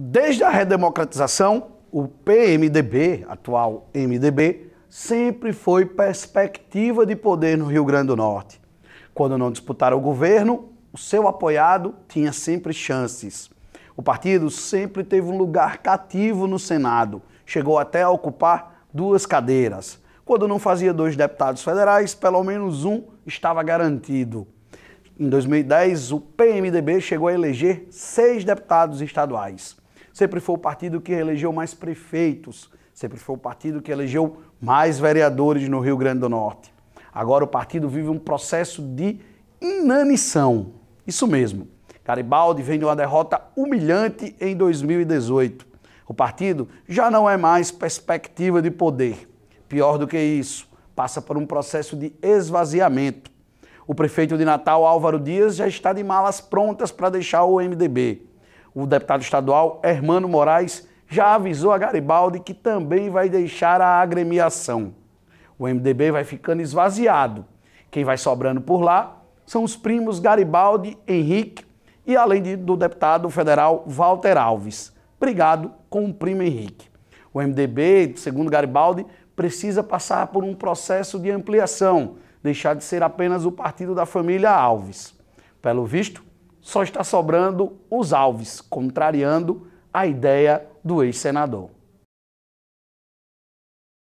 Desde a redemocratização, o PMDB, atual MDB, sempre foi perspectiva de poder no Rio Grande do Norte. Quando não disputaram o governo, o seu apoiado tinha sempre chances. O partido sempre teve um lugar cativo no Senado, chegou até a ocupar duas cadeiras. Quando não fazia dois deputados federais, pelo menos um estava garantido. Em 2010, o PMDB chegou a eleger seis deputados estaduais sempre foi o partido que elegeu mais prefeitos, sempre foi o partido que elegeu mais vereadores no Rio Grande do Norte. Agora o partido vive um processo de inanição. Isso mesmo. Garibaldi vem de uma derrota humilhante em 2018. O partido já não é mais perspectiva de poder. Pior do que isso, passa por um processo de esvaziamento. O prefeito de Natal, Álvaro Dias, já está de malas prontas para deixar o MDB. O deputado estadual Hermano Moraes já avisou a Garibaldi que também vai deixar a agremiação. O MDB vai ficando esvaziado. Quem vai sobrando por lá são os primos Garibaldi, Henrique e, além de, do deputado federal Walter Alves, brigado com o primo Henrique. O MDB, segundo Garibaldi, precisa passar por um processo de ampliação, deixar de ser apenas o partido da família Alves. Pelo visto, só está sobrando os Alves, contrariando a ideia do ex-senador.